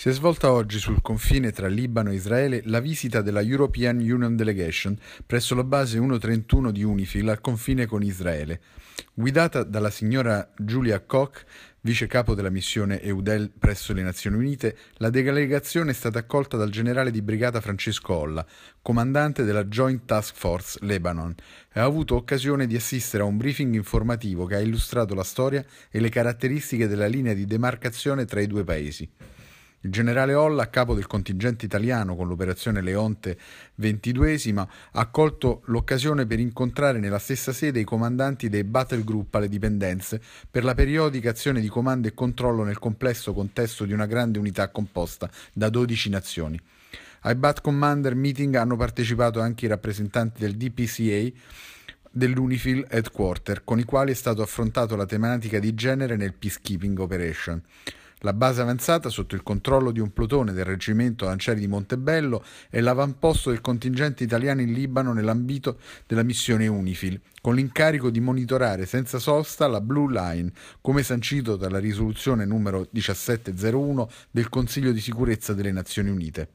Si è svolta oggi sul confine tra Libano e Israele la visita della European Union Delegation presso la base 131 di UNIFIL al confine con Israele, guidata dalla signora Julia Koch, vice capo della missione EUDEL presso le Nazioni Unite, la delegazione è stata accolta dal generale di brigata Francesco Olla, comandante della Joint Task Force Lebanon, e ha avuto occasione di assistere a un briefing informativo che ha illustrato la storia e le caratteristiche della linea di demarcazione tra i due paesi. Il generale Olla, capo del contingente italiano con l'operazione Leonte XXII, ha colto l'occasione per incontrare nella stessa sede i comandanti dei battle group alle dipendenze per la periodica azione di comando e controllo nel complesso contesto di una grande unità composta da 12 nazioni. Ai Bat Commander Meeting hanno partecipato anche i rappresentanti del DPCA dell'Unifil Headquarter, con i quali è stato affrontato la tematica di genere nel peacekeeping operation. La base avanzata, sotto il controllo di un plotone del reggimento Lancieri di Montebello, è l'avamposto del contingente italiano in Libano nell'ambito della missione UNIFIL, con l'incarico di monitorare senza sosta la Blue Line, come sancito dalla risoluzione numero 1701 del Consiglio di sicurezza delle Nazioni Unite.